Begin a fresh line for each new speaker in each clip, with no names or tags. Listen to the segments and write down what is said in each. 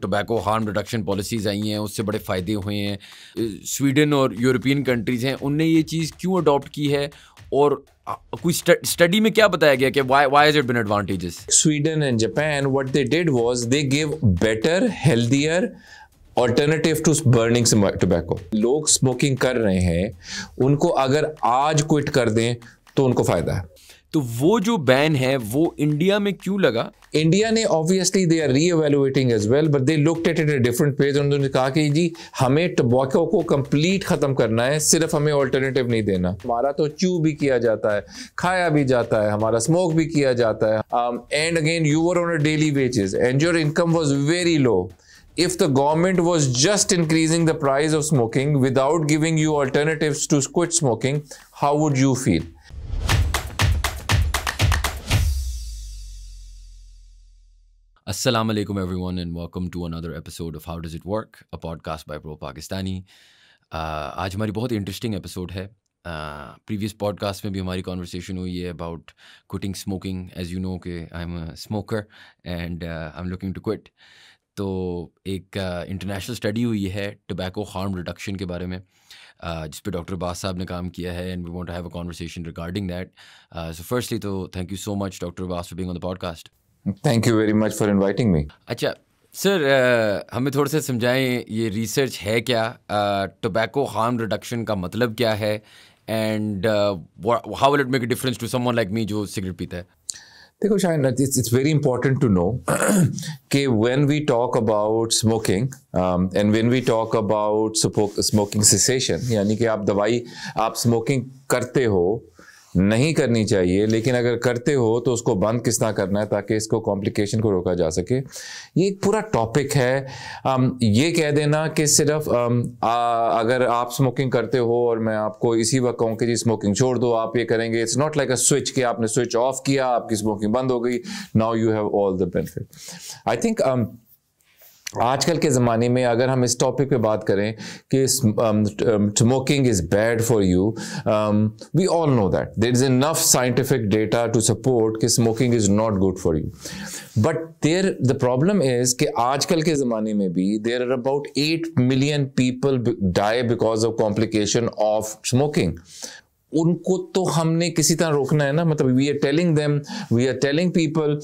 Tobacco harm reduction policies आई हैं उससे बड़े फ़ायदे हुए हैं स्वीडन और यूरोपियन कंट्रीज़ हैं उनने ये चीज़ क्यों अडॉप्ट की है और कोई स्टडी में क्या बताया गया कि why why is it been advantages Sweden and Japan what they did was they give better
healthier alternative to burning tobacco लोग स्मोकिंग कर रहे हैं उनको अगर आज क्विट कर दें तो उनको फ़ायदा है
तो वो जो
बैन है वो इंडिया में क्यों लगा इंडिया ने obviously they are reevaluating as well but they look at it different page उन्होंने कहा कि जी हमें टबाको को कंप्लीट खत्म करना है सिर्फ हमें ऑल्टरनेटिव नहीं देना हमारा तो च्यू भी किया जाता है खाया भी जाता है हमारा स्मोक भी किया जाता है and again you were on a daily wages and your income was very low if the government was just increasing the price of smoking without giving you alternative to quit smoking how would you
feel Assalamu alaikum, everyone, and welcome to another episode of How Does It Work, a podcast by Pro Pakistani. Uh, आज हमारी बहुत interesting episode है previous podcast में भी हमारी conversation हुई है about quitting smoking as you know के I am smoker and I am looking to quit तो एक इंटरनेशनल uh, स्टडी हुई है टोबैको हार्म रिडक्शन के बारे में uh, जिस पर डॉक्टर बास साहब ने काम किया है and we want have a conversation regarding that so firstly तो thank you so much doctor Bas for being on the podcast thank you very much for inviting me अच्छा सर uh, हमें थोड़े से समझाएं ये रिसर्च है क्या tobacco harm reduction का मतलब क्या है and how will it make a difference to someone like me जो सिगरेट पीता है
देखो शायद it's it's very important to know कि
when we talk
about smoking and when we talk about smoking cessation यानी कि आप दवाई आप स्मोकिंग करते हो uh, नहीं करनी चाहिए लेकिन अगर करते हो तो उसको बंद किस तरह करना है ताकि इसको कॉम्प्लिकेशन को रोका जा सके ये एक पूरा टॉपिक है आम, ये कह देना कि सिर्फ आम, आ, अगर आप स्मोकिंग करते हो और मैं आपको इसी वक्त कहूँ कि जी स्मोकिंग छोड़ दो आप ये करेंगे it's not like a switch कि आपने स्विच ऑफ किया आपकी स्मोकिंग बंद हो गई now you have all the benefit I think आजकल के ज़माने में अगर हम इस टॉपिक पे बात करें कि smoking is bad for you we all know that there is enough scientific data to support कि smoking is not good for you but there the problem is कि आजकल के ज़माने में भी there are about eight million people die because of complication of smoking उनको तो हमने किसी तरह रोकना है ना मतलब we are telling them we are telling people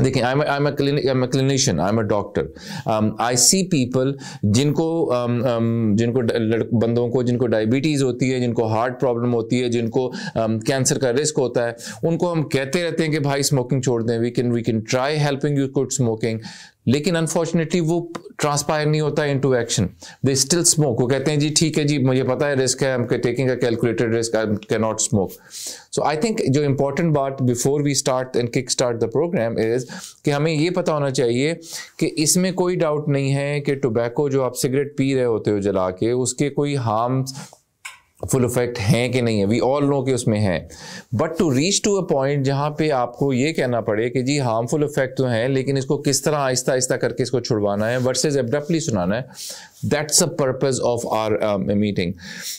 देखिए I I am clinician I am a doctor I see people जिनको um, um, जिनको बंदों को जिनको डायबिटीज़ होती है जिनको हार्ट प्रॉब्लम होती है जिनको कैंसर um, का रिस्क होता है उनको हम कहते रहते हैं कि भाई स्मोकिंग छोड़ दें we can we can try helping you could smoking लेकिन अनफॉर्चुनेटली वो ट्रांसपायर नहीं होता into action they still smoke वो कहते हैं जी ठीक है जी मुझे पता है रिस्क है taking a calculated risk I can not smoke so I think जो इंपॉर्टेंट बात before we start and kick start the program is कि हमें ये पता होना चाहिए कि इसमें कोई डाउट नहीं है कि टोबैको जो आप सिगरेट पी रहे होते हो जला के उसके कोई हार्म फुल इफेक्ट हैं कि नहीं है वी ऑल नो कि उसमें हैं but to reach to a point जहाँ पे आपको ये कहना पड़े कि जी हार्मफुल इफेक्ट तो हैं लेकिन इसको किस तरह आहिस्ता आहिस्ता करके इसको छुड़वाना है वर्सेज एबडप्टली सुनाना है that's a purpose of our meeting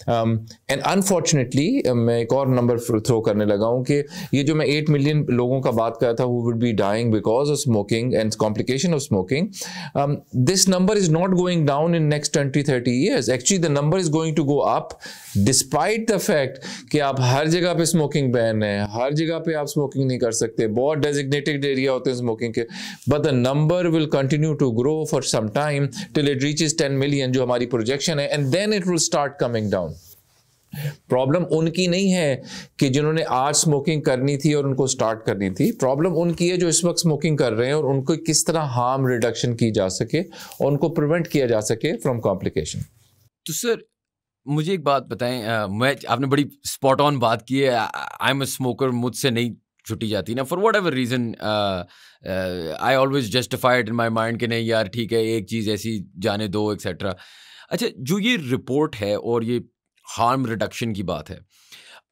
and unfortunately मैं एक और नंबर थ्रो करने लगा हूँ कि ये जो मैं एट मिलियन लोगों का बात कर रहा था who would be dying because of smoking and complication of smoking this number is not going down in next twenty thirty years actually the number is going to go up despite the fact कि आप हर जगह पे smoking ban है हर जगह पे आप smoking नहीं कर सकते बहुत डेजिग्नेटेड एरिया होते हैं स्मोकिंग के but the number will continue to grow for some time till it reaches ten million जो हमारी प्रोजेक्शन है and then it will start coming down problem उनकी नहीं है कि जिन्होंने आज स्मोकिंग करनी थी और उनको स्टार्ट करनी थी प्रॉब्लम उनकी है जो इस वक्त स्मोकिंग कर रहे हैं और उनको किस तरह हार्म रिडक्शन की जा सके और उनको प्रिवेंट किया जा सके फ्रॉम कॉम्प्लिकेशन
तो सर मुझे एक बात बताएं मैं आपने बड़ी स्पॉट ऑन बात की है आई एम अ स्मोकर मुझसे नहीं छुट्टी जाती ना for whatever reason I always justified in my mind कि नहीं यार ठीक है एक चीज़ ऐसी जाने दो एक्सेट्रा अच्छा जो ये रिपोर्ट है और ये हार्म रिडक्शन की बात है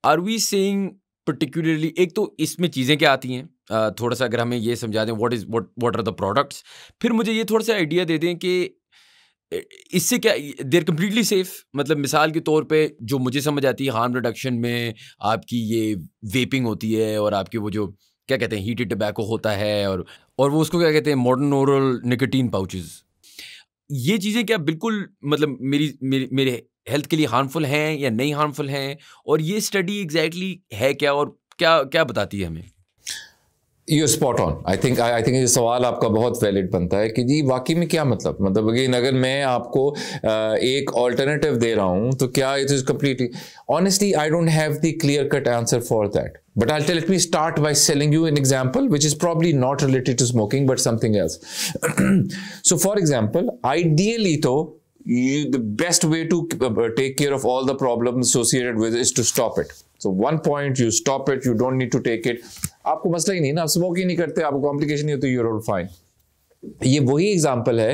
आर वी सेइंग पर्टिकुलरली एक तो इसमें चीज़ें क्या आती हैं थोड़ा सा अगर हमें ये समझा दें what is what what are the products फिर मुझे ये थोड़ा सा आइडिया दे दें कि इससे क्या देर कम्प्लीटली सेफ मतलब मिसाल के तौर पे जो मुझे समझ आती है हार्म रिडक्शन में आपकी ये वेपिंग होती है और आपके वो जो क्या कहते हैं हीटेड टबैको होता है और और वो उसको क्या कहते हैं मॉडर्न ओरल निकोटीन पाउचेस ये चीज़ें क्या बिल्कुल मतलब मेरी मेरे मेरे हेल्थ के लिए हार्मफुल हैं या नहीं हार्मफुल हैं और ये स्टडी एग्जैक्टली exactly है क्या और क्या क्या बताती है हमें
you spot on I think I think ये सवाल आपका बहुत वैलिड बनता है कि जी वाकई में क्या मतलब मतलब अगेन अगर मैं आपको एक ऑल्टरनेटिव दे रहा हूँ तो क्या it is completely honestly I don't have the clear cut answer for that but I let me start by telling you an example which is probably not related to smoking but something else so for example ideally तो You, the best way to uh, take care of all the problems associated with is to stop it. So one point you stop it, you don't need to take it. आपको मसला ही नहीं ना आप smoke ही नहीं करते आपको complication नहीं होती यूर फाइन ये वही एग्जाम्पल है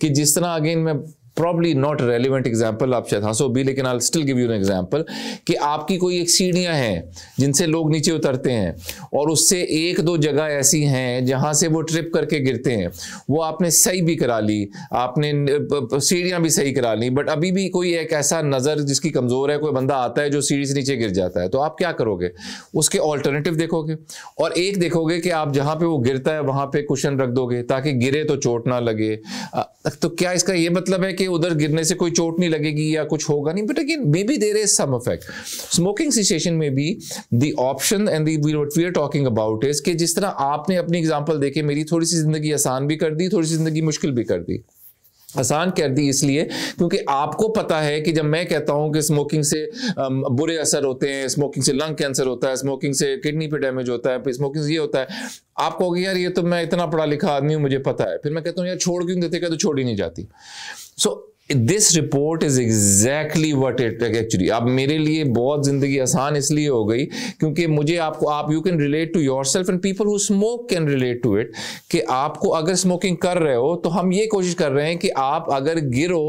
कि जिस तरह अगेन मैं प्रॉब्ली नॉट रेलिवेंट एग्जाम्पल आप शायद हंसो भी लेकिन I still give you an example कि आपकी कोई एक सीढ़ियाँ हैं जिनसे लोग नीचे उतरते हैं और उससे एक दो जगह ऐसी हैं जहाँ से वो ट्रिप करके गिरते हैं वो आपने सही भी करा ली आपने सीढ़ियाँ भी सही करा ली बट अभी भी कोई एक ऐसा नज़र जिसकी कमज़ोर है कोई बंदा आता है जो सीढ़ी से नीचे गिर जाता है तो आप क्या करोगे उसके ऑल्टरनेटिव देखोगे और एक देखोगे कि आप जहाँ पे वो गिरता है वहाँ पे कुशन रख दोगे ताकि गिरे तो चोट ना लगे तो क्या इसका ये मतलब है कि उधर गिरने से कोई चोट नहीं लगेगी या कुछ होगा नहीं but again may be there is some effect smoking situation में भी the option and the we are talking about is कि जिस तरह आपने अपनी एग्जाम्पल देखे मेरी थोड़ी सी जिंदगी आसान भी कर दी थोड़ी सी जिंदगी मुश्किल भी कर दी आसान कर दी इसलिए क्योंकि आपको पता है कि जब मैं कहता हूं कि स्मोकिंग से बुरे असर होते हैं स्मोकिंग से लंग कैंसर होता है स्मोकिंग से किडनी पे डैमेज होता है स्मोकिंग से ये होता है आप कहोगे यार ये तो मैं इतना पढ़ा लिखा आदमी हूं मुझे पता है फिर मैं कहता हूँ यार छोड़ क्यों देते क्या तो छोड़ ही नहीं जाती so so, this report is exactly what it actually अब मेरे लिए बहुत जिंदगी आसान इसलिए हो गई क्योंकि मुझे आपको आप you can relate to yourself and people who smoke can relate to it कि आपको अगर स्मोकिंग कर रहे हो तो हम ये कोशिश कर रहे हैं कि आप अगर गिरो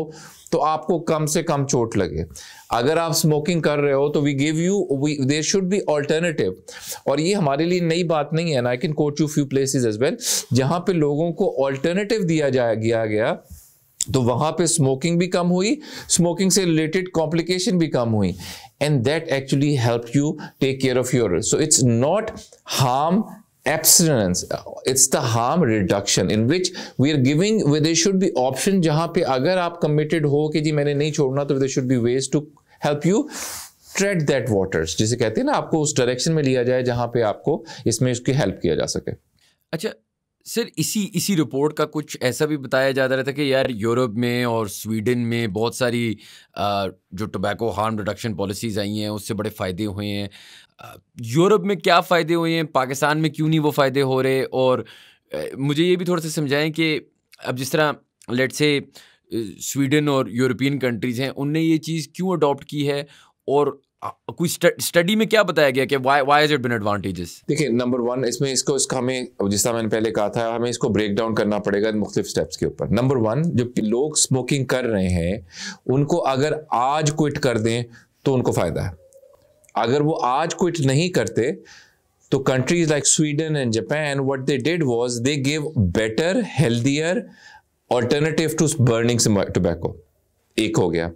तो आपको कम से कम चोट लगे अगर आप स्मोकिंग कर रहे हो तो we give you there should be alternative और ये हमारे लिए नई बात नहीं है I can coach you few places as well जहाँ पे लोगों को ऑल्टरनेटिव दिया जाया गया, गया तो वहां पे स्मोकिंग भी कम हुई स्मोकिंग से रिलेटेड कॉम्प्लिकेशन भी कम हुई and that actually help you take care of your so it's not harm abstinence it's the harm reduction in which we are giving with they should be option जहां पे अगर आप committed हो कि जी मैंने नहीं छोड़ना तो with should be ways to help you trade that waters जिसे कहते हैं ना आपको उस डायरेक्शन में लिया जाए जहां पर आपको इसमें उसकी हेल्प किया जा सके
अच्छा सर इसी इसी रिपोर्ट का कुछ ऐसा भी बताया जा रहा था कि यार यूरोप में और स्वीडन में बहुत सारी जो टोबैको हार्म रिडक्शन पॉलिसीज़ आई हैं उससे बड़े फ़ायदे हुए हैं यूरोप में क्या फ़ायदे हुए हैं पाकिस्तान में क्यों नहीं वो फ़ायदे हो रहे और मुझे ये भी थोड़ा सा समझाएं कि अब जिस तरह लेट से स्वीडन और यूरोपियन कंट्रीज़ हैं उनने ये चीज़ क्यों अडॉप्ट की है और कोई स्टडी में क्या बताया गया कि why why is it been advantages
देखिए नंबर वन इसमें इसको इसका हमें जिस तरह मैंने पहले कहा था हमें इसको ब्रेक डाउन करना पड़ेगा मुख्तलिफ स्टेप्स के ऊपर नंबर वन जो लोग स्मोकिंग कर रहे हैं उनको अगर आज क्विट कर दें तो उनको फ़ायदा है अगर वो आज क्विट नहीं करते तो countries like Sweden and Japan what they did was they give better healthier alternative to burning tobacco एक हो गया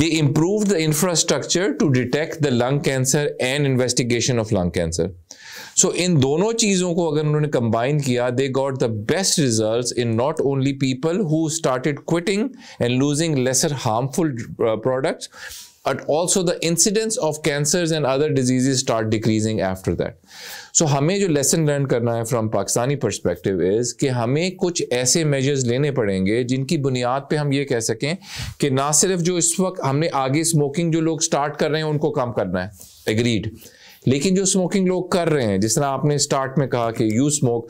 they improve the infrastructure to detect the lung cancer and investigation of lung cancer so इन दोनों चीज़ों को अगर उन्होंने combine किया they got the best result in not only people who started quitting and losing lesser harmful products but also the incidence of cancers and other diseases start decreasing after that. So हमें जो lesson learn करना है from Pakistani perspective is कि हमें कुछ ऐसे measures लेने पड़ेंगे जिनकी बुनियाद पे हम ये कह सकें कि ना सिर्फ जो इस वक्त हमने आगे smoking जो लोग start कर रहे हैं उनको कम करना है agreed लेकिन जो स्मोकिंग लोग कर रहे हैं जिस तरह आपने स्टार्ट में कहा कि यू स्मोक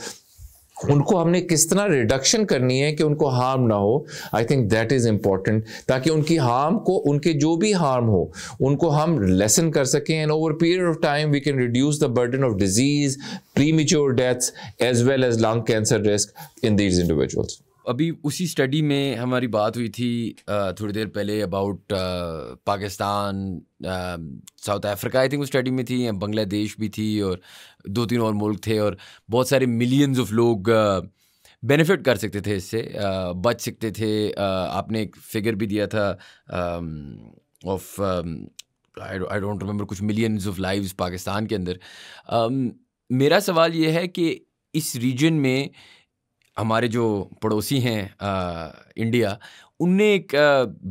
उनको हमने किस तरह रिडक्शन करनी है कि उनको हार्म ना हो I think that is important ताकि उनकी हार्म को उनके जो भी हार्म हो उनको हम लेसन कर सकें and over period of time we can reduce the burden of disease premature deaths as well as lung cancer risk in these individuals
अभी उसी स्टडी में हमारी बात हुई थी थोड़ी देर पहले about Pakistan South Africa I think उस स्टडी में थी बांग्लादेश भी थी और दो तीन और मुल्क थे और बहुत सारे मिलियंस ऑफ लोग बेनिफिट कर सकते थे इससे बच सकते थे आपने एक फिगर भी दिया था ऑफ आई डोंट रिमेंबर कुछ मिलियंस ऑफ लाइव्स पाकिस्तान के अंदर मेरा सवाल ये है कि इस रीजन में हमारे जो पड़ोसी हैं इंडिया उनने एक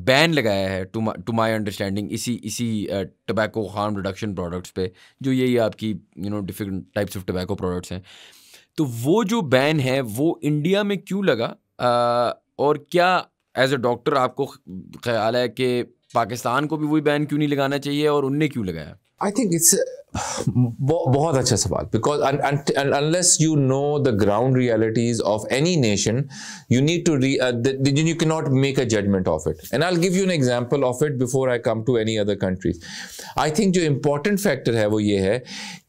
बैन लगाया है टू माय अंडरस्टैंडिंग इसी इसी टबैको हार्म रिडक्शन प्रोडक्ट्स पे जो यही आपकी you know different types of tobacco products हैं तो वो जो बैन है वो इंडिया में क्यों लगा आ, और क्या एज अ डॉक्टर आपको ख्याल है कि पाकिस्तान को भी वही बैन क्यों नहीं लगाना चाहिए और उनने क्यों लगाया
आई थिंक इट्स बहुत अच्छा सवाल because
unless
you know the ground realities of any nation you need to re you can not make a judgement of it and I give you an example of it before I come to any other countries I think जो important factor है वो ये है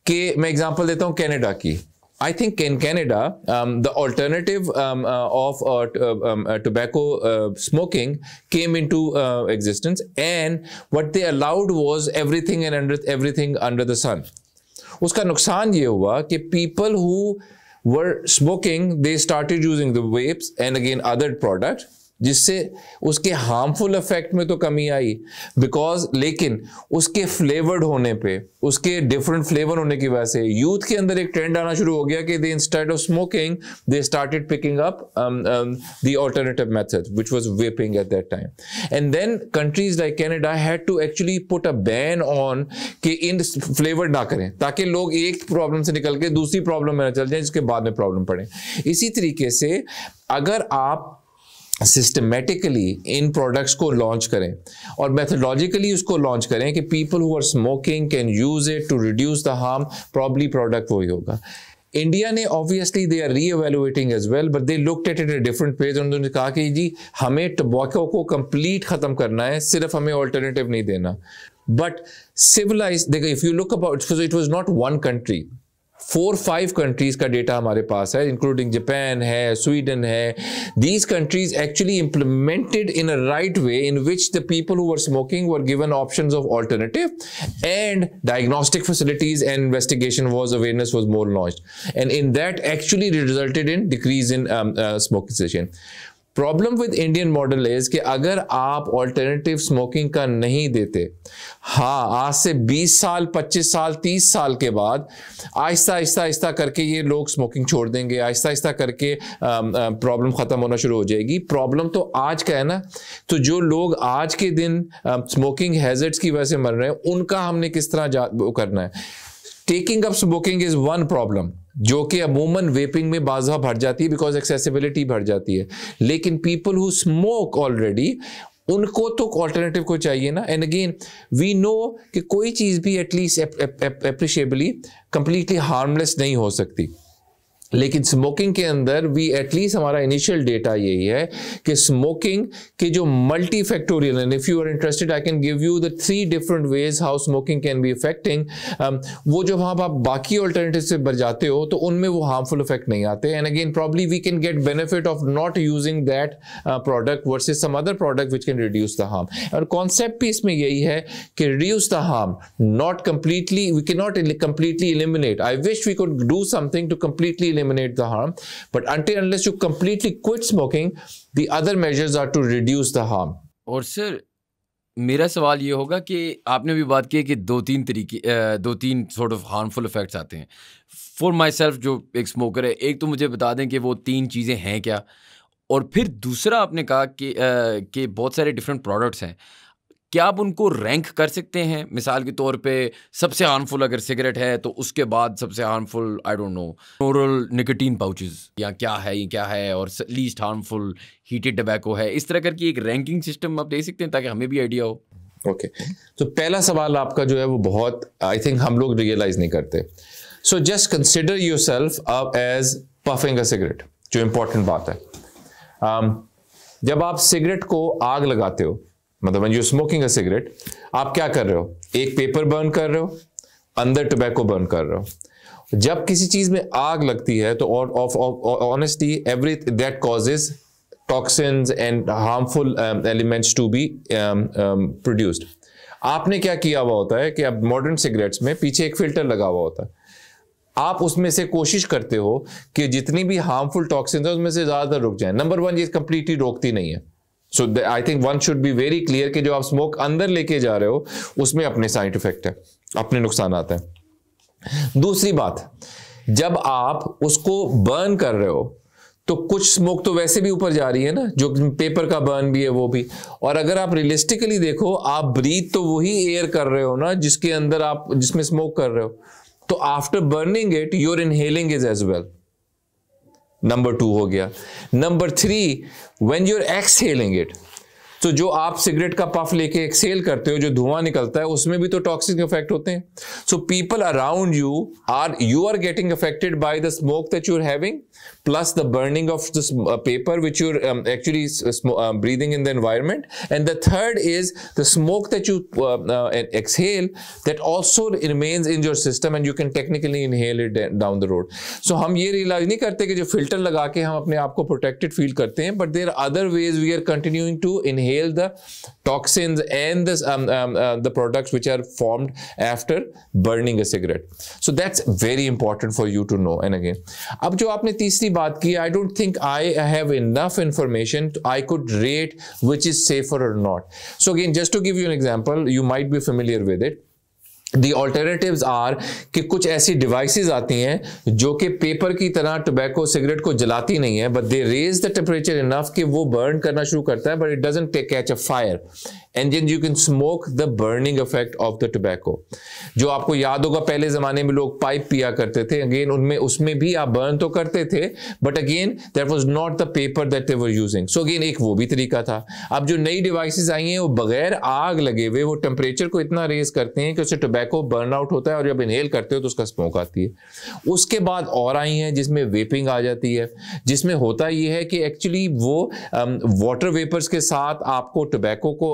कि मैं example देता हूँ Canada की I think in Canada, um, the alternative um, uh, of uh, uh, um, uh tobacco uh, smoking came into existence, and what they allowed was everything and under everything under the sun. उसका नुकसान ये हुआ कि people who were smoking, they started using the vapes and again other products. जिससे उसके harmful effect में तो कमी आई बिकॉज लेकिन उसके फ्लेवर्ड होने पे उसके डिफरेंट फ्लेवर होने की वजह से यूथ के अंदर एक ट्रेंड आना शुरू हो गया कि they instead of smoking they started picking up the alternative method which was vaping at that time and then countries like Canada had to actually put a ban on कि in flavoured ना करें ताकि लोग एक problem से निकल के दूसरी प्रॉब्लम में ना चल जाए जिसके बाद में प्रॉब्लम पड़े इसी तरीके से अगर आप सिस्टमेटिकली इन प्रोडक्ट्स को लॉन्च करें और मेथडोलॉजिकली उसको लॉन्च करें कि people who are smoking can use it to reduce the harm probably product वही होगा इंडिया ने obviously they are reevaluating as well but they look at it different page उन्होंने कहा कि जी हमें टबोको को कंप्लीट खत्म करना है सिर्फ हमें ऑल्टरनेटिव नहीं देना बट सिविलाइज देखो if you look about it was not one country four five countries का डेटा हमारे पास है इंक्लूडिंग जापान है स्वीडन है these countries actually implemented in a right way in which the people who're smoking were given option of alternative and diagnostic facilities and investigation was awareness was more launch and in that actually resulted in decrease in smoking session problem with Indian model is कि अगर आप alternative smoking का नहीं देते हाँ आज से 20 साल 25 साल 30 साल के बाद आहिस्ता आहिस्ता आहिस्ता करके ये लोग स्मोकिंग छोड़ देंगे आहिस्ता आहिस्ता करके प्रॉब्लम ख़त्म होना शुरू हो जाएगी प्रॉब्लम तो आज का है ना तो जो लोग आज के दिन स्मोकिंग हैजर्ट्स की वजह से मर रहे हैं उनका हमने किस तरह करना है taking up smoking is one problem जो कि अमूमन वेपिंग में बाजा भर जाती है बिकॉज एक्सेसिबिलिटी भर जाती है लेकिन पीपल हु स्मोक ऑलरेडी उनको तो ऑल्टरनेटिव को चाहिए ना एंड अगेन वी नो कि कोई चीज़ भी एटलीस्ट अप्रिशिएबली कंप्लीटली हार्मलेस नहीं हो सकती लेकिन स्मोकिंग के अंदर भी एटलीस्ट हमारा इनिशियल डेटा यही है कि स्मोकिंग के जो multifactorial if you are interested I can give you the three different ways how smoking can be effecting वो जब आप बाकी ऑल्टरनेटिव से भर जाते हो तो उनमें वो हार्मफुल इफेक्ट नहीं आते and again probably we can get benefit of not using that product versus some other product which can reduce the harm और कॉन्सेप्ट भी इसमें यही है कि reduce the harm not completely we can not completely eliminate I wish we could do something to completely eliminate the harm. But until unless you completely quit smoking, the other measures
are to reduce the harm. Or sir. मेरा सवाल ये होगा कि आपने भी बात की कि दो तीन तरीके दो तीन सॉर्ट ऑफ हार्मफुल इफेक्ट्स आते हैं फॉर माई सेल्फ जो एक स्मोकर है एक तो मुझे बता दें कि वो तीन चीज़ें हैं क्या और फिर दूसरा आपने कहा कि कि बहुत सारे डिफरेंट प्रोडक्ट्स हैं क्या आप उनको रैंक कर सकते हैं मिसाल के तौर पे सबसे हार्मफुल अगर सिगरेट है तो उसके बाद सबसे हार्मफुल आई डोंट नो नोरल निकोटीन पाउचेस या क्या है ये क्या है और लीस्ट हार्मफुल हीटेड टबैको है इस तरह करके एक रैंकिंग सिस्टम आप दे सकते हैं ताकि हमें भी आइडिया हो ओके तो पहला सवाल
आपका जो है वो बहुत आई थिंक हम लोग रियलाइज नहीं करते so just consider yourself as puffing cigarette जो इम्पोर्टेंट बात है um, जब आप सिगरेट को आग लगाते हो मतलब when you smoking a cigarette आप क्या कर रहे हो एक पेपर बर्न कर रहे हो अंदर टोबैको बर्न कर रहे हो जब किसी चीज में आग लगती है तो honestly every that causes toxins and harmful elements to be produced आपने क्या किया हुआ होता है कि अब मॉडर्न सिगरेट्स में पीछे एक फिल्टर लगा हुआ होता है आप उसमें से कोशिश करते हो कि जितनी भी हार्मफुल टॉक्सिन है उसमें से ज्यादातर रुक जाए नंबर वन ये कंप्लीटली रोकती नहीं है so I think one should be very clear कि जो आप स्मोक अंदर लेके जा रहे हो उसमें अपने साइड इफेक्ट है अपने नुकसान आते हैं दूसरी बात जब आप उसको बर्न कर रहे हो तो कुछ स्मोक तो वैसे भी ऊपर जा रही है ना जो पेपर का बर्न भी है वो भी और अगर आप रियलिस्टिकली देखो आप ब्रीथ तो वही एयर कर रहे हो ना जिसके अंदर आप जिसमें स्मोक कर रहे हो तो after burning it your inhaling is as well number two हो गया number three when you're exhaling it तो जो आप सिगरेट का पफ लेके एक्सेल करते हो जो धुआं निकलता है उसमें भी तो टॉक्सिक इफेक्ट होते हैं so people around you are you are getting affected by the smoke that you are having plus the burning of this uh, paper which you're um, actually uh, uh, breathing in the environment. And the third is the smoke that you um, uh, exhale that also remains in your system and you can technically inhale it down the road. So हम ये realize नहीं करते कि जो filter लगा के हम अपने आप को protected feel करते हैं but there are other ways we are continuing to inhale the toxins and this, um, um, uh, the products which are formed after burning a cigarette. So that's very important for you to know. And again, अब जो आपने तीसरी बात की I don't think I have enough information I could rate which is safer और not so again just to give you an example you might be familiar with it the alternative are कि कुछ ऐसी devices आती हैं जो कि paper की तरह टोबैको सिगरेट को जलाती नहीं है but they raise the temperature enough कि वो बर्न करना शुरू करता है but it doesn't take catch a fire and then you can smoke the burning effect of the tobacco जो आपको याद होगा पहले जमाने में लोग पाइप पिया करते थे अगेन उनमें उसमें भी आप बर्न तो करते थे but again that was not the paper that they using so again एक वो भी तरीका था अब जो नई डिवाइसेस आई हैं वो बगैर आग लगे हुए वो टेम्परेचर को इतना रेज करते हैं कि उससे टोबैको बर्न आउट होता है और जब इनहेल करते हो तो उसका स्मोक आती है उसके बाद और आई हैं जिसमें वेपिंग आ जाती है जिसमें होता यह है कि एक्चुअली वो वाटर um, वेपर्स के साथ आपको टोबैको को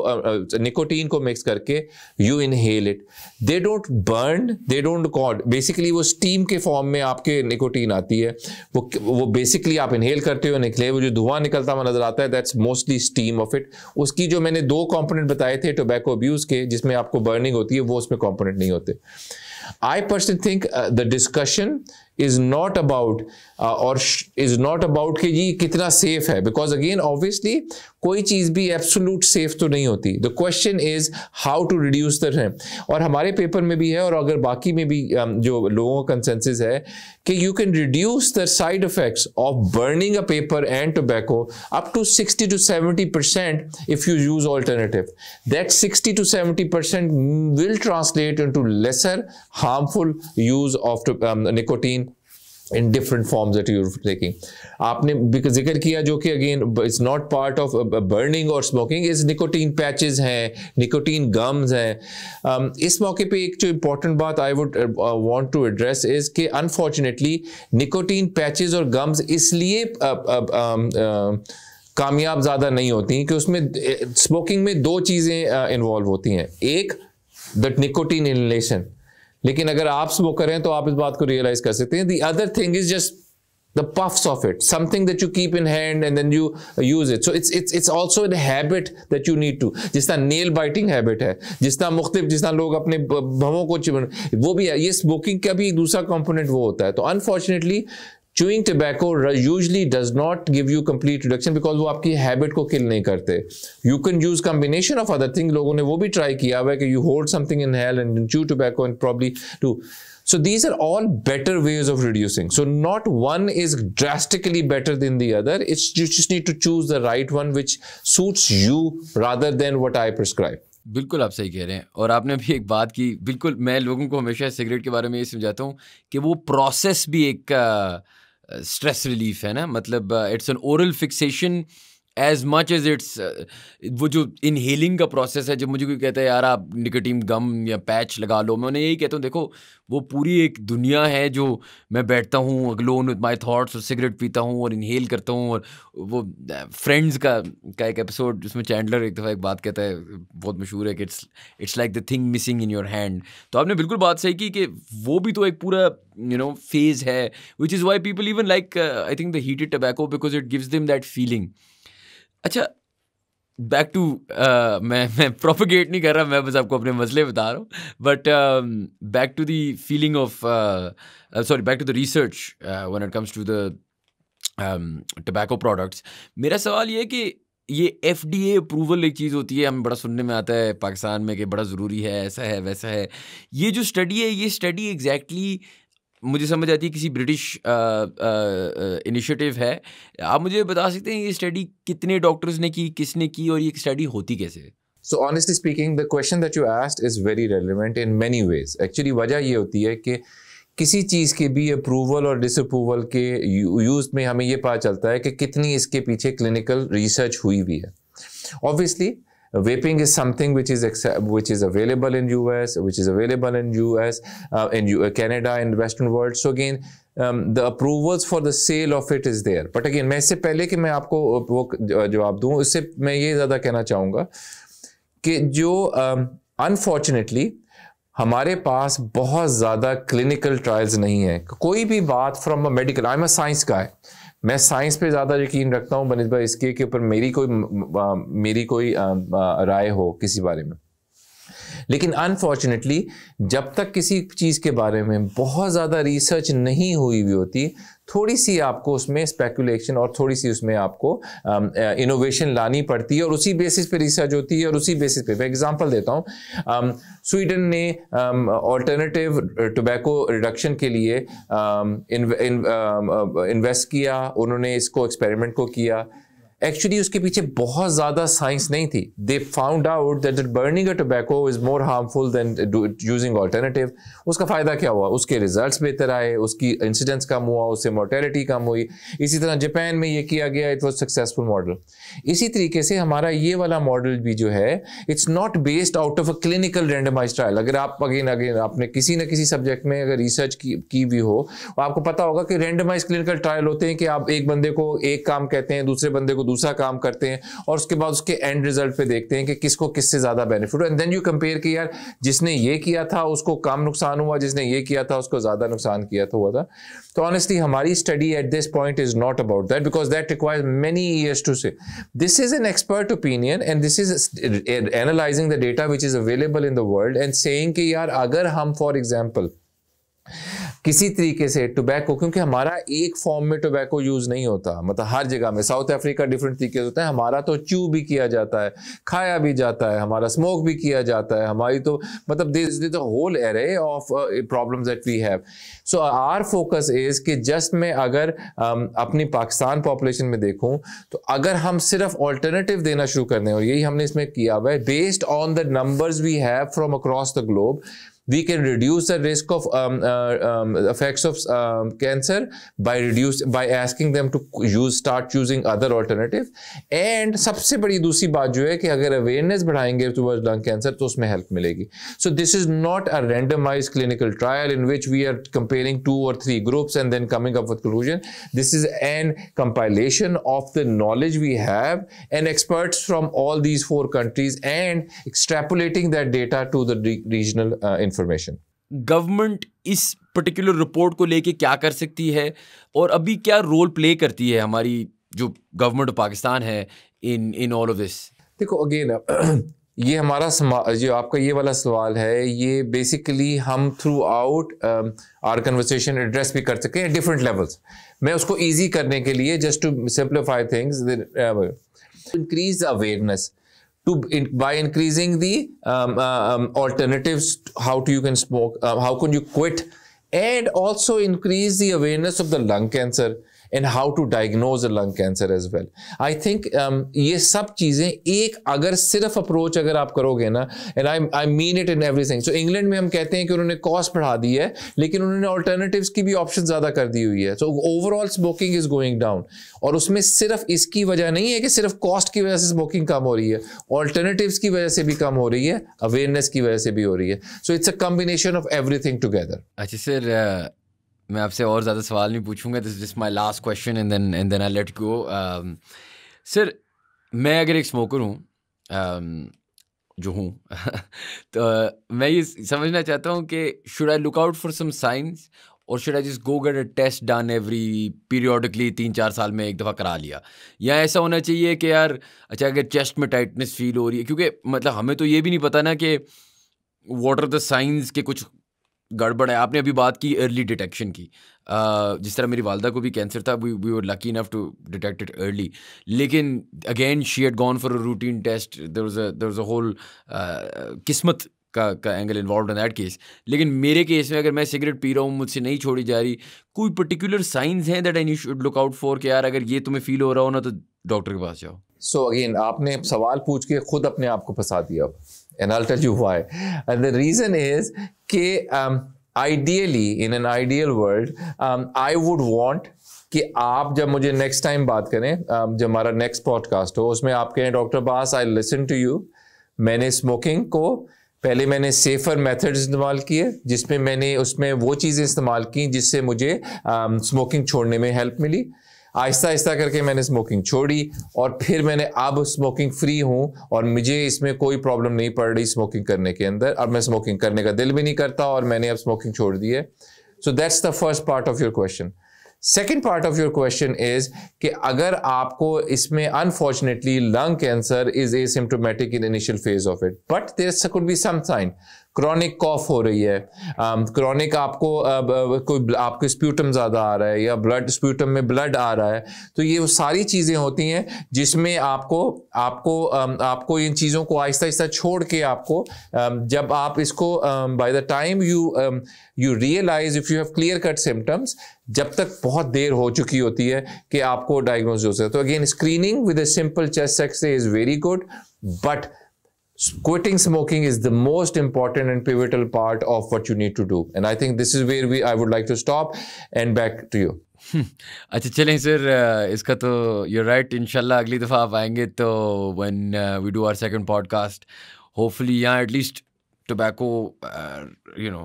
निकोटीन uh, को मिक्स करके you inhale it they don't burn they don't कॉड बेसिकली वो स्टीम के फॉर्म में आपके निकोटीन आती है वो वो बेसिकली आप इनहेल करते हो निकले वो जो धुआं निकलता हुआ नजर आता है that's mostly steam of it उसकी जो मैंने दो कॉम्पोनेंट बताए थे टोबैको अब्यूज के जिसमें आपको बर्निंग होती है वो उसमें कॉम्पोनेंट नहीं होते I personally think uh, the discussion is not about uh, or is not about कि जी कितना सेफ है बिकॉज अगेन ऑब्वियसली कोई चीज़ भी एब्सोलूट सेफ तो नहीं होती the question is how to reduce the और हमारे पेपर में भी है और अगर बाकी में भी um, जो लोगों का कंसेंसिस है कि you can reduce the side effects of burning a paper and tobacco up to 60 to 70 percent if you use alternative that 60 to 70 percent will translate into lesser harmful use of nicotine in different forms that you taking आपने जिक्र किया जो कि again it's not part of burning और smoking is nicotine patches हैं nicotine gums हैं um, इस मौके पे एक जो इम्पोर्टेंट बात I would want to address is कि अनफॉर्चुनेटली निकोटीन पैचेस और गम्स इसलिए uh, uh, um, uh, कामयाब ज़्यादा नहीं होती कि उसमें स्मोकिंग में दो चीज़ें इन्वॉल्व होती हैं एक दट निकोटीन इनलेशन लेकिन अगर आप वो करें तो आप इस बात को रियलाइज कर सकते हैं the other thing is just the puffs of it something that you keep in hand and then you use it so it's it's it's also in habit that you need to जिस तरह nail biting habit है जिस तरह मुख्तलिफ जिस तरह लोग अपने भवों को चिपन वो भी है ये स्मोकिंग का भी दूसरा कॉम्पोनेंट वो होता है तो unfortunately chewing tobacco usually does not give you complete reduction because वो आपकी हैबिट को किल नहीं करते you can use combination of other thing लोगों ने वो भी ट्राई किया हुआ है कि you hold something inhale and chew tobacco and probably to so these are all better ways of reducing so not one is drastically better than the other it's you just need to choose the right one which
suits you rather than what I prescribe. बिल्कुल आप सही कह रहे हैं और आपने भी एक बात की बिल्कुल मैं लोगों को हमेशा सिगरेट के बारे में ये समझाता हूँ कि वो प्रोसेस भी एक uh, स्ट्रेस रिलीफ है ना मतलब it's an oral fixation as much as it's वो जो इनहेलिंग का प्रोसेस है जब मुझे कोई कहता है यार आप निकटीम गम या पैच लगा लो मैं उन्हें यही कहता हूँ देखो वो पूरी एक दुनिया है जो मैं बैठता हूँ अलोन विद माई थाट्स और सिगरेट पीता हूँ और इनहेल करता हूँ और वो फ्रेंड्स uh, का का एक एपिसोड जिसमें चैंडलर एक दफ़ा एक बात कहता है बहुत मशहूर है कि it's it's like the thing missing in your hand तो आपने बिल्कुल बात सही की कि वो भी तो एक पूरा यू नो फेज़ है which is why people even like I think the heated tobacco because it gives them that feeling अच्छा बैक टू uh, मैं मैं प्रोपोगेट नहीं कर रहा मैं बस आपको अपने मसले बता रहा हूँ but back to the feeling of sorry back to the research when it comes to the tobacco products मेरा सवाल ये है कि ये एफ डी ए अप्रूवल एक चीज़ होती है हमें बड़ा सुनने में आता है पाकिस्तान में कि बड़ा ज़रूरी है ऐसा है वैसा है ये जो स्टडी है ये स्टडी एग्जैक्टली exactly मुझे समझ आती है किसी ब्रिटिश इनिशिएटिव है आप मुझे बता सकते हैं ये स्टडी कितने डॉक्टर्स ने की किसने की और ये स्टडी होती कैसे
so honestly speaking the question that you asked is very relevant in many ways actually वजह ये होती है कि किसी चीज़ के भी अप्रूवल और डिसअप्रूवल के यूज़ में हमें ये पता चलता है कि कितनी इसके पीछे क्लिनिकल रिसर्च हुई भी है obviously Vaping is something which is which is available in US, which is available in US, uh, in U uh, Canada, in the Western world. So again, the approvals for the sale of it is there but again मैं इससे पहले कि मैं आपको uh, वो uh, जवाब दूँ उससे मैं ये ज़्यादा कहना चाहूँगा कि जो अनफॉर्चुनेटली um, हमारे पास बहुत ज़्यादा क्लिनिकल ट्रायल्स नहीं है कोई भी बात from a medical I am a science का है मैं साइंस पे ज़्यादा यकीन रखता हूँ बनस्बत इसके के ऊपर मेरी कोई आ, मेरी कोई आ, आ, राय हो किसी बारे में लेकिन अनफॉर्चुनेटली जब तक किसी चीज़ के बारे में बहुत ज़्यादा रिसर्च नहीं हुई हुई होती थोड़ी सी आपको उसमें स्पेकुलेशन और थोड़ी सी उसमें आपको इनोवेशन लानी पड़ती है और उसी बेसिस पे रिसर्च होती है और उसी बेसिस पे मैं एग्जांपल देता हूँ स्वीडन um, ने ऑल्टरनेटिव टोबैको रिडक्शन के लिए invest um, in, in, uh, किया उन्होंने इसको एक्सपेरिमेंट को किया एक्चुअली उसके पीछे बहुत ज़्यादा साइंस नहीं थी they found out that burning a tobacco is more harmful than using alternative उसका फ़ायदा क्या हुआ उसके रिजल्ट बेहतर आए उसकी इंसिडेंस कम हुआ उससे मोर्टेलिटी कम हुई इसी तरह जापान में ये किया गया इट वॉज सक्सेसफुल मॉडल इसी तरीके से हमारा ये वाला मॉडल भी जो है it's not based out of a clinical randomise trial अगर आप अगेन अगेन आपने किसी ना किसी सब्जेक्ट में अगर रिसर्च की, की हुई हो आपको पता होगा कि रेंडमाइज क्लिनिकल ट्रायल होते हैं कि आप एक बंदे को एक काम कहते हैं दूसरे बंदे को दूसरा काम करते हैं और उसके बाद उसके एंड रिजल्ट पे देखते हैं कि किसको किससे ज़्यादा बेनिफिट हो एंड देन यू कंपेयर कि यार जिसने ये किया था उसको कम नुकसान हुआ जिसने ये किया था उसको ज़्यादा नुकसान किया था हुआ था तो ऑनेस्टली हमारी study at this point is not about that because that requires many years to say this is an expert opinion and this is analysing the data which is available in the world and saying कि यार अगर हम for example किसी तरीके से tobacco क्योंकि हमारा एक फॉर्म में टोबैको यूज़ नहीं होता मतलब हर जगह में साउथ अफ्रीका डिफरेंट तरीके से होता है हमारा तो च्यू भी किया जाता है खाया भी जाता है हमारा स्मोक भी किया जाता है हमारी तो मतलब this is the whole array of problem that we have so our focus is कि जस्ट मैं अगर um, अपनी पाकिस्तान पॉपुलेशन में देखूं तो अगर हम सिर्फ ऑल्टरनेटिव देना शुरू कर दें और यही हमने इसमें किया हुआ है based on the numbers we have from across the globe we can reduce the risk of um, uh, um, effects of um, cancer by reduce by asking them to use start using other alternative and सबसे बड़ी दूसरी बात जो है कि अगर awareness बढ़ाएंगे towards lung cancer तो उसमें help मिलेगी so this is not a randomized clinical trial in which we are comparing two or three groups and then coming up with conclusion this is an compilation of the knowledge we have and experts from all these four countries and extrapolating that data to the regional uh,
information government इस particular report को लेके क्या कर सकती है और अभी क्या रोल प्ले करती है हमारी जो गवर्नमेंट ऑफ पाकिस्तान है in in all of this
देखो अगेन
ये हमारा जो आपका ये वाला सवाल है ये
बेसिकली हम throughout our conversation address भी कर सकें डिफरेंट लेवल्स मैं उसको ईजी करने के लिए just to simplify things increase awareness to in, by increasing the um, uh, um, alternatives how to you can smoke uh, how can you quit and also increase the awareness of the lung cancer and how to diagnose lung cancer as well I think ये सब चीज़ें एक अगर सिर्फ approach अगर आप करोगे ना and I I mean it in everything so England में हम कहते हैं कि उन्होंने कॉस्ट बढ़ा दी है लेकिन उन्होंने ऑल्टरनेटिव की भी ऑप्शन ज़्यादा कर दी हुई है so overall smoking is going down और उसमें सिर्फ इसकी वजह नहीं है कि सिर्फ कॉस्ट की वजह से स्मोकिंग कम हो रही है ऑल्टरनेटिव की वजह से भी कम हो रही है अवेयरनेस की वजह से भी हो रही है so it's a combination of everything together
अच्छा सर मैं आपसे और ज़्यादा सवाल नहीं पूछूंगा this is my last question and then and then I let go sir मैं अगर एक स्मोकर हूँ um, जो हूँ तो uh, मैं ये समझना चाहता हूँ कि should I look out for some science और should I just go get a test done every periodically तीन चार साल में एक दफ़ा करा लिया या ऐसा होना चाहिए कि यार अच्छा अगर चेस्ट में टाइटनेस फील हो रही है क्योंकि मतलब हमें तो ये भी नहीं पता ना कि वॉट आर द साइंस के कुछ गड़बड़ है आपने अभी बात की अर्ली डिटेक्शन की जिस तरह मेरी वालदा को भी कैंसर था we we were lucky enough to detect it early लेकिन again she had gone for a routine test there there a whole किस्मत का का angle involve in that case लेकिन मेरे केस में अगर मैं सिगरेट पी रहा हूँ मुझसे नहीं छोड़ी जा रही कोई पर्टिकुलर साइंस हैं that I should look out for कि यार अगर ये तुम्हें फील हो रहा हो ना तो डॉक्टर के पास जाओ
सो so अगेन आपने सवाल पूछ के खुद अपने आप को फंसा दिया एंड आई हुआ है एंड द रीजन इज कि ideally in an ideal world I would want कि आप जब मुझे नेक्स्ट टाइम बात करें um, जब हमारा नेक्स्ट पॉडकास्ट हो उसमें आप कहें डॉक्टर बास आई लिसन टू यू मैंने स्मोकिंग को पहले मैंने सेफ़र मेथड्स इस्तेमाल किए जिसमें मैंने उसमें वो चीज़ें इस्तेमाल की जिससे मुझे स्मोकिंग um, छोड़ने में हेल्प मिली आहिस्ता आहिस्ता करके मैंने स्मोकिंग छोड़ी और फिर मैंने अब स्मोकिंग फ्री हूँ और मुझे इसमें कोई प्रॉब्लम नहीं पड़ रही स्मोकिंग करने के अंदर अब मैं स्मोकिंग करने का दिल भी नहीं करता और मैंने अब स्मोकिंग छोड़ दी है so that's the first part of your question second part of your question is कि अगर आपको इसमें unfortunately lung cancer is asymptomatic in initial phase of it but there could be some sign chronic cough हो रही है chronic um, आपको कोई आपके स्प्यूटम ज़्यादा आ रहा है या ब्लड स्प्यूटम में ब्लड आ रहा है तो ये सारी चीज़ें होती हैं जिसमें आपको आपको um, आपको इन चीज़ों को आहिस्ता आहिस्ता छोड़ के आपको um, जब आप इसको by the time you you realise if you have clear cut symptoms जब तक बहुत देर हो चुकी होती है कि आपको डायग्नोज हो सकता है तो again screening with a simple chest x-ray is very good but quitting smoking is the most important and pivotal part of what you need to do and i think this is where we i would like to stop and back to you
अच्छा चलें sir इसका तो you right इनशाला अगली दफ़ा आप आएंगे तो one we do our second podcast hopefully यहाँ एटलीस्ट टोबैको यू नो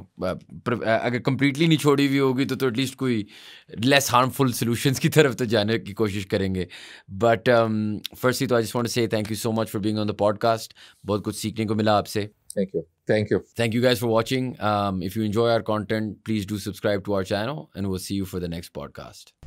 अगर कम्प्लीटली नहीं छोड़ी हुई होगी तो तो एटलीस्ट कोई लेस हार्मफुल सोल्यूशन की तरफ तो जाने की कोशिश करेंगे बट फर्स्ट ही तो I just say thank you so much for being on the podcast बहुत कुछ सीखने को मिला आपसे thank you thank you thank you guys for watching if you enjoy our content please do subscribe to our channel and वो see you for the next podcast